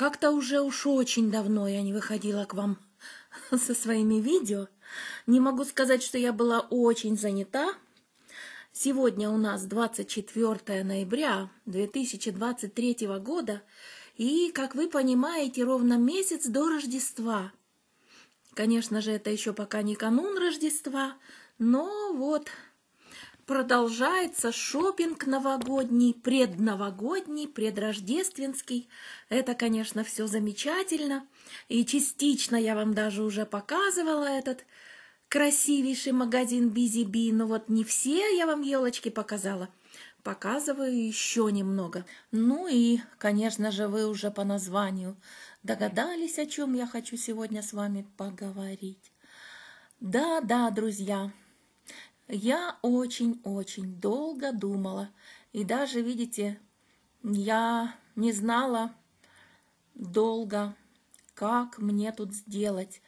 Как-то уже уж очень давно я не выходила к вам со своими видео. Не могу сказать, что я была очень занята. Сегодня у нас 24 ноября 2023 года, и, как вы понимаете, ровно месяц до Рождества. Конечно же, это еще пока не канун Рождества, но вот продолжается шопинг новогодний, предновогодний, предрождественский. Это, конечно, все замечательно. И частично я вам даже уже показывала этот красивейший магазин Бизи Би, но вот не все я вам елочки показала. Показываю еще немного. Ну и, конечно же, вы уже по названию догадались, о чем я хочу сегодня с вами поговорить. Да, да, друзья, я очень-очень долго думала, и даже, видите, я не знала долго, как мне тут сделать,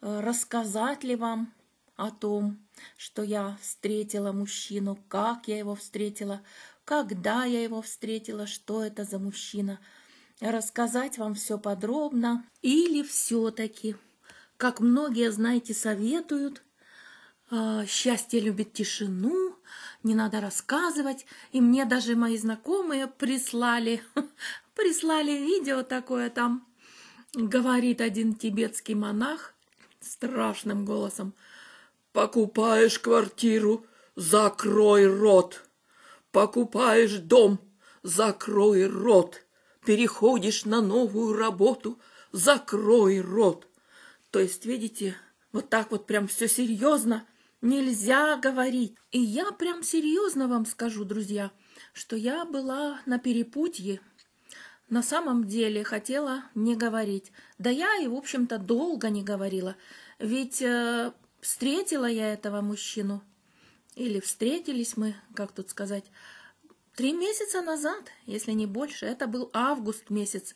э, рассказать ли вам о том, что я встретила мужчину, как я его встретила, когда я его встретила, что это за мужчина, рассказать вам все подробно или все-таки, как многие, знаете, советуют, а, счастье любит тишину, не надо рассказывать. И мне даже мои знакомые прислали, прислали видео такое там. Говорит один тибетский монах страшным голосом. Покупаешь квартиру, закрой рот. Покупаешь дом, закрой рот. Переходишь на новую работу, закрой рот. То есть, видите, вот так вот прям все серьезно – Нельзя говорить. И я прям серьезно вам скажу, друзья, что я была на перепутье. На самом деле хотела не говорить. Да я и, в общем-то, долго не говорила. Ведь э, встретила я этого мужчину. Или встретились мы, как тут сказать, три месяца назад, если не больше. Это был август месяц.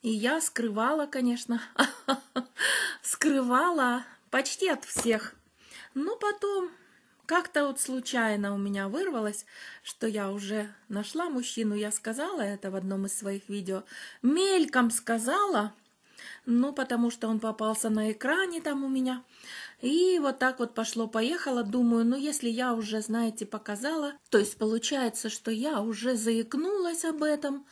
И я скрывала, конечно, скрывала почти от всех но потом как-то вот случайно у меня вырвалось, что я уже нашла мужчину. Я сказала это в одном из своих видео. Мельком сказала, ну, потому что он попался на экране там у меня. И вот так вот пошло-поехало. Думаю, ну, если я уже, знаете, показала, то есть получается, что я уже заикнулась об этом,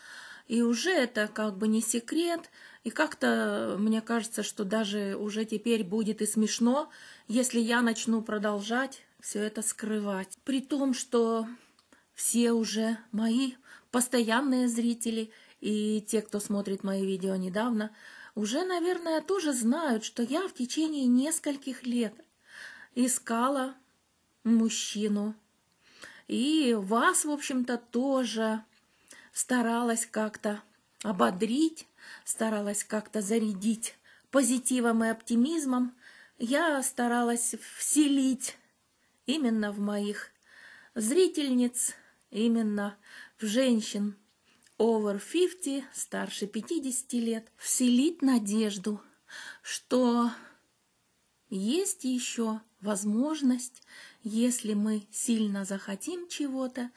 и уже это как бы не секрет, и как-то мне кажется, что даже уже теперь будет и смешно, если я начну продолжать все это скрывать. При том, что все уже мои постоянные зрители и те, кто смотрит мои видео недавно, уже, наверное, тоже знают, что я в течение нескольких лет искала мужчину. И вас, в общем-то, тоже старалась как-то ободрить, старалась как-то зарядить позитивом и оптимизмом. Я старалась вселить именно в моих зрительниц, именно в женщин over 50, старше 50 лет, вселить надежду, что есть еще возможность, если мы сильно захотим чего-то,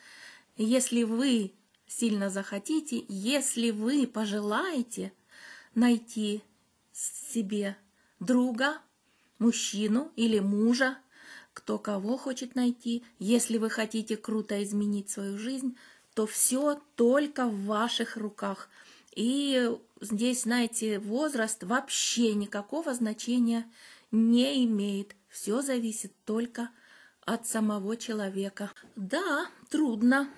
если вы сильно захотите, если вы пожелаете найти себе друга, мужчину или мужа, кто кого хочет найти, если вы хотите круто изменить свою жизнь, то все только в ваших руках. И здесь, знаете, возраст вообще никакого значения не имеет. Все зависит только от самого человека. Да, трудно.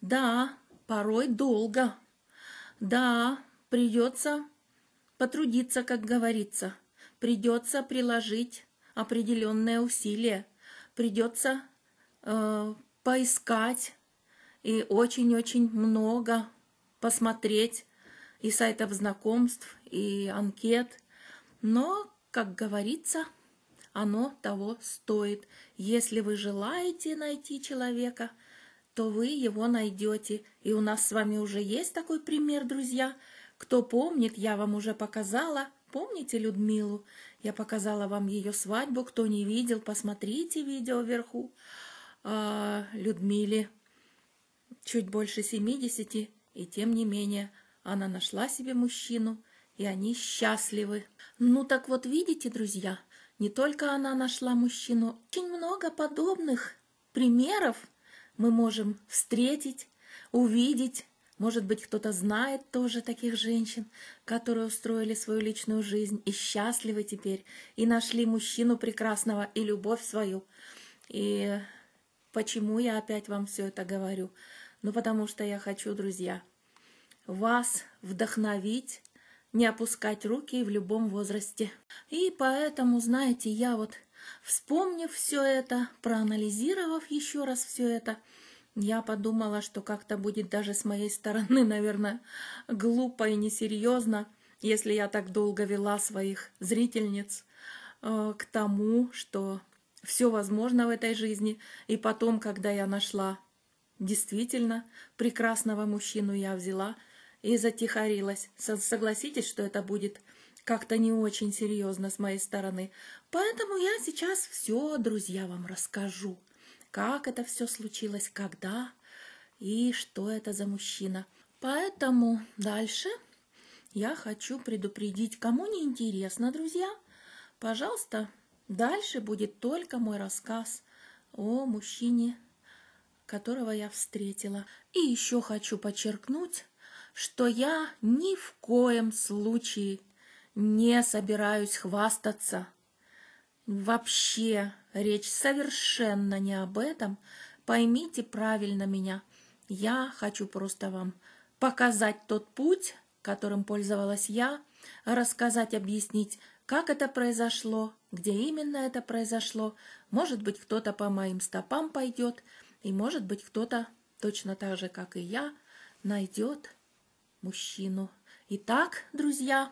Да, порой долго. Да, придется потрудиться, как говорится, придется приложить определенное усилия, придется э, поискать и очень-очень много посмотреть и сайтов знакомств, и анкет. Но, как говорится, оно того стоит. Если вы желаете найти человека – что вы его найдете, и у нас с вами уже есть такой пример, друзья. Кто помнит, я вам уже показала, помните Людмилу? Я показала вам ее свадьбу, кто не видел, посмотрите видео вверху. А, Людмиле чуть больше 70, и тем не менее она нашла себе мужчину, и они счастливы. Ну так вот видите, друзья, не только она нашла мужчину, очень много подобных примеров мы можем встретить, увидеть, может быть, кто-то знает тоже таких женщин, которые устроили свою личную жизнь и счастливы теперь, и нашли мужчину прекрасного и любовь свою. И почему я опять вам все это говорю? Ну, потому что я хочу, друзья, вас вдохновить, не опускать руки в любом возрасте. И поэтому, знаете, я вот Вспомнив все это, проанализировав еще раз все это, я подумала, что как-то будет даже с моей стороны, наверное, глупо и несерьезно, если я так долго вела своих зрительниц э, к тому, что все возможно в этой жизни. И потом, когда я нашла действительно прекрасного мужчину, я взяла и затихарилась. Согласитесь, что это будет как-то не очень серьезно с моей стороны. Поэтому я сейчас все, друзья, вам расскажу. Как это все случилось, когда и что это за мужчина. Поэтому дальше я хочу предупредить, кому не интересно, друзья, пожалуйста, дальше будет только мой рассказ о мужчине, которого я встретила. И еще хочу подчеркнуть, что я ни в коем случае не собираюсь хвастаться. Вообще, речь совершенно не об этом. Поймите правильно меня. Я хочу просто вам показать тот путь, которым пользовалась я, рассказать, объяснить, как это произошло, где именно это произошло. Может быть, кто-то по моим стопам пойдет, и, может быть, кто-то, точно так же, как и я, найдет мужчину. Итак, друзья,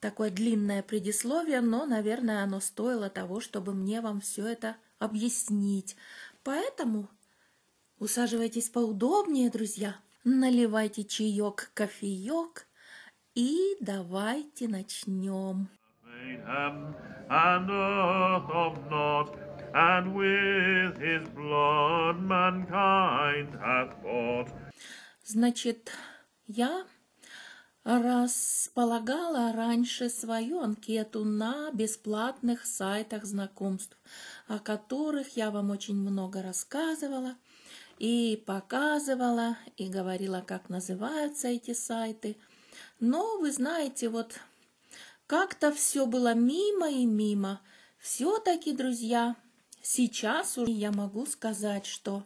Такое длинное предисловие, но, наверное, оно стоило того, чтобы мне вам все это объяснить. Поэтому усаживайтесь поудобнее, друзья, наливайте чаек, кофеек и давайте начнем. Значит, я располагала раньше свою анкету на бесплатных сайтах знакомств, о которых я вам очень много рассказывала и показывала, и говорила, как называются эти сайты. Но вы знаете, вот как-то все было мимо и мимо. Все-таки, друзья, сейчас я могу сказать, что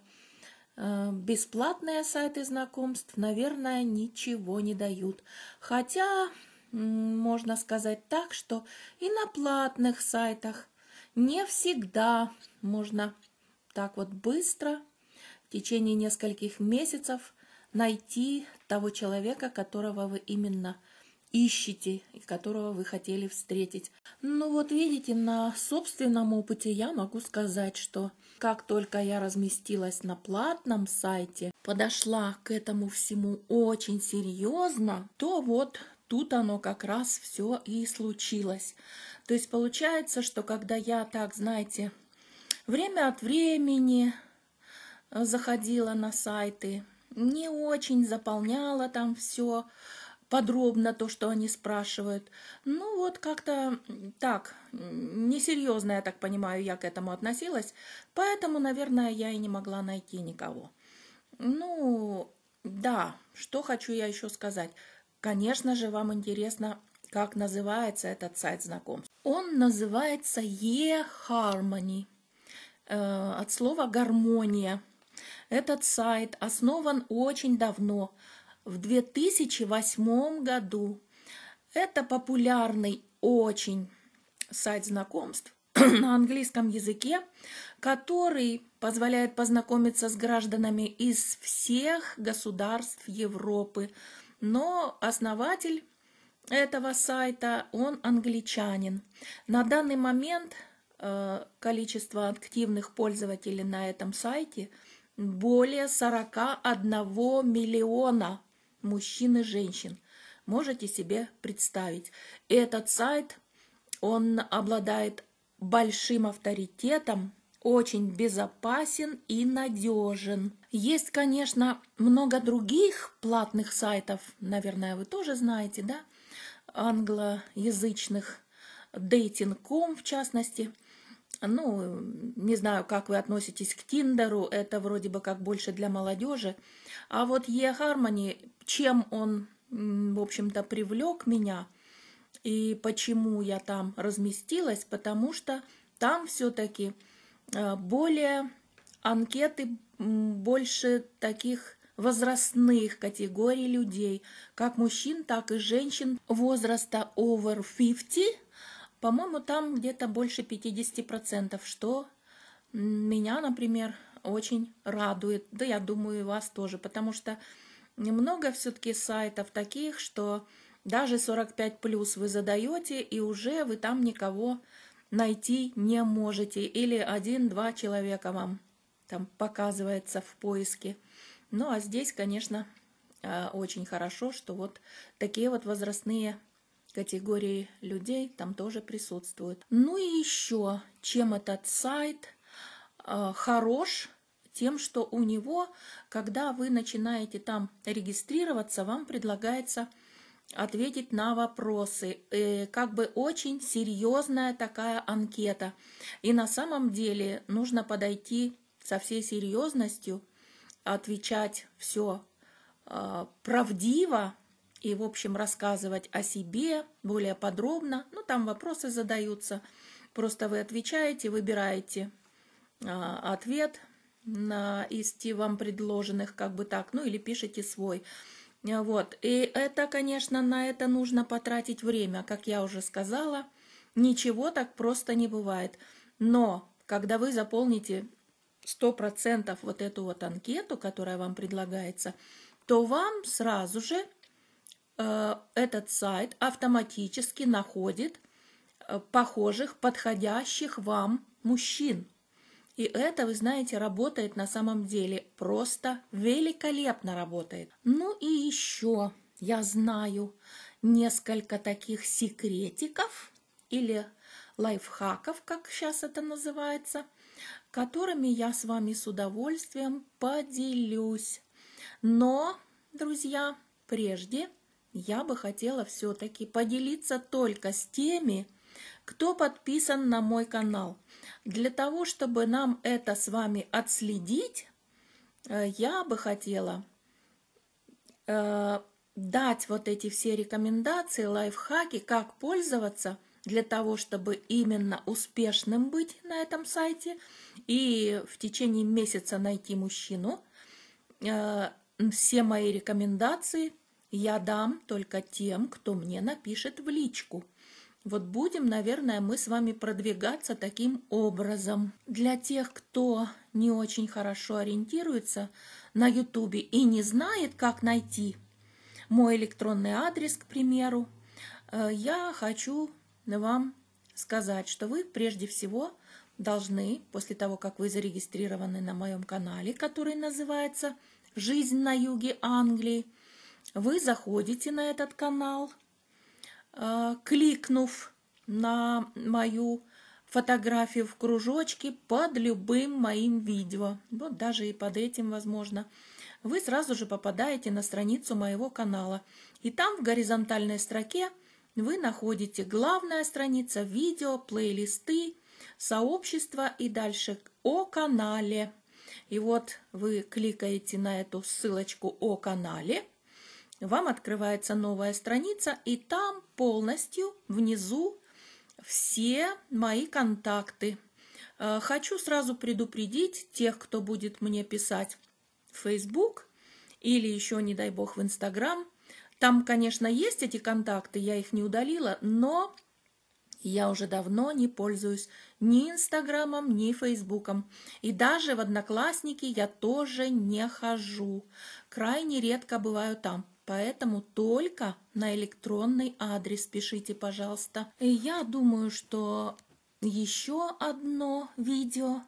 Э, бесплатные сайты знакомств, наверное, ничего не дают. Хотя, можно сказать так, что и на платных сайтах не всегда можно так вот быстро, в течение нескольких месяцев, найти того человека, которого вы именно ищете и которого вы хотели встретить. Ну вот видите, на собственном опыте я могу сказать, что как только я разместилась на платном сайте, подошла к этому всему очень серьезно, то вот тут оно как раз все и случилось. То есть получается, что когда я так, знаете, время от времени э, заходила на сайты, не очень заполняла там все, подробно то, что они спрашивают. Ну вот как-то так, несерьезно, я так понимаю, я к этому относилась, поэтому, наверное, я и не могла найти никого. Ну, да, что хочу я еще сказать. Конечно же, вам интересно, как называется этот сайт знакомств. Он называется eHarmony э, от слова «гармония». Этот сайт основан очень давно, в 2008 году. Это популярный очень сайт знакомств на английском языке, который позволяет познакомиться с гражданами из всех государств Европы. Но основатель этого сайта, он англичанин. На данный момент э, количество активных пользователей на этом сайте более 41 миллиона мужчин и женщин. Можете себе представить. Этот сайт, он обладает большим авторитетом, очень безопасен и надежен. Есть, конечно, много других платных сайтов, наверное, вы тоже знаете, да, англоязычных, dating.com в частности – ну, не знаю, как вы относитесь к Тиндеру, это вроде бы как больше для молодежи. А вот E-Harmony, чем он, в общем-то, привлек меня и почему я там разместилась, потому что там все-таки э, более анкеты, больше таких возрастных категорий людей, как мужчин, так и женщин возраста over 50, по-моему, там где-то больше 50%, что меня, например, очень радует. Да, я думаю, и вас тоже, потому что немного все-таки сайтов таких, что даже 45 плюс вы задаете, и уже вы там никого найти не можете. Или один-два человека вам там показывается в поиске. Ну а здесь, конечно, э, очень хорошо, что вот такие вот возрастные категории людей там тоже присутствуют. Ну и еще, чем этот сайт э, хорош, тем, что у него, когда вы начинаете там регистрироваться, вам предлагается ответить на вопросы. И э, как бы очень серьезная такая анкета. И на самом деле нужно подойти со всей серьезностью, отвечать все э, правдиво, и, в общем, рассказывать о себе более подробно. Ну, там вопросы задаются. Просто вы отвечаете, выбираете а, ответ на, из вам предложенных, как бы так, ну или пишите свой. Вот. И это, конечно, на это нужно потратить время. Как я уже сказала, ничего так просто не бывает. Но когда вы заполните 100% вот эту вот анкету, которая вам предлагается, то вам сразу же Э, этот сайт автоматически находит э, похожих, подходящих вам мужчин. И это, вы знаете, работает на самом деле просто великолепно работает. Ну и еще я знаю несколько таких секретиков или лайфхаков, как сейчас это называется, которыми я с вами с удовольствием поделюсь. Но, друзья, прежде – я бы хотела все-таки поделиться только с теми, кто подписан на мой канал. Для того, чтобы нам это с вами отследить, э, я бы хотела э, дать вот эти все рекомендации, лайфхаки, как пользоваться для того, чтобы именно успешным быть на этом сайте и в течение месяца найти мужчину. Э, все мои рекомендации – я дам только тем, кто мне напишет в личку. Вот будем, наверное, мы с вами продвигаться таким образом. Для тех, кто не очень хорошо ориентируется на Ютубе и не знает, как найти мой электронный адрес, к примеру, э, я хочу вам сказать, что вы прежде всего должны, после того, как вы зарегистрированы на моем канале, который называется «Жизнь на юге Англии», вы заходите на этот канал, э, кликнув на мою фотографию в кружочке под любым моим видео, вот даже и под этим, возможно, вы сразу же попадаете на страницу моего канала. И там в горизонтальной строке вы находите главная страница, видео, плейлисты, сообщество и дальше о канале. И вот вы кликаете на эту ссылочку о канале – вам открывается новая страница, и там полностью внизу все мои контакты. Э, хочу сразу предупредить тех, кто будет мне писать в Facebook или еще, не дай бог, в Instagram. Там, конечно, есть эти контакты, я их не удалила, но я уже давно не пользуюсь ни Инстаграмом, ни Фейсбуком. И даже в Одноклассники я тоже не хожу. Крайне редко бываю там. Поэтому только на электронный адрес пишите, пожалуйста. И я думаю, что еще одно видео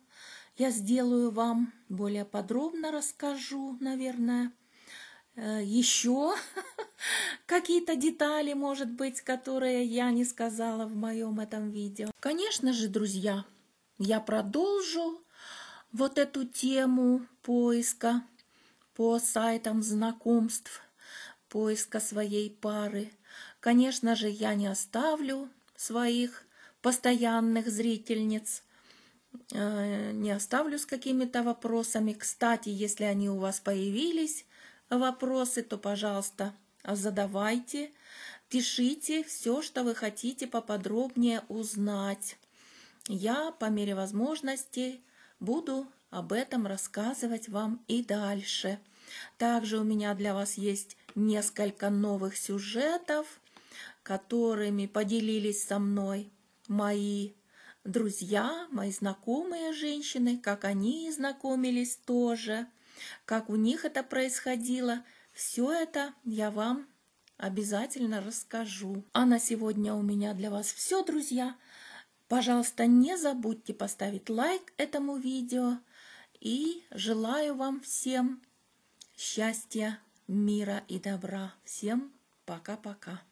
я сделаю вам, более подробно расскажу, наверное. Э, еще какие-то детали, может быть, которые я не сказала в моем этом видео. Конечно же, друзья, я продолжу вот эту тему поиска по сайтам знакомств поиска своей пары. Конечно же, я не оставлю своих постоянных зрительниц, э, не оставлю с какими-то вопросами. Кстати, если они у вас появились, вопросы, то, пожалуйста, задавайте, пишите все, что вы хотите поподробнее узнать. Я по мере возможности буду об этом рассказывать вам и дальше. Также у меня для вас есть несколько новых сюжетов, которыми поделились со мной мои друзья, мои знакомые женщины, как они знакомились тоже, как у них это происходило. Все это я вам обязательно расскажу. А на сегодня у меня для вас все, друзья. Пожалуйста, не забудьте поставить лайк этому видео. И желаю вам всем счастья! мира и добра. Всем пока-пока.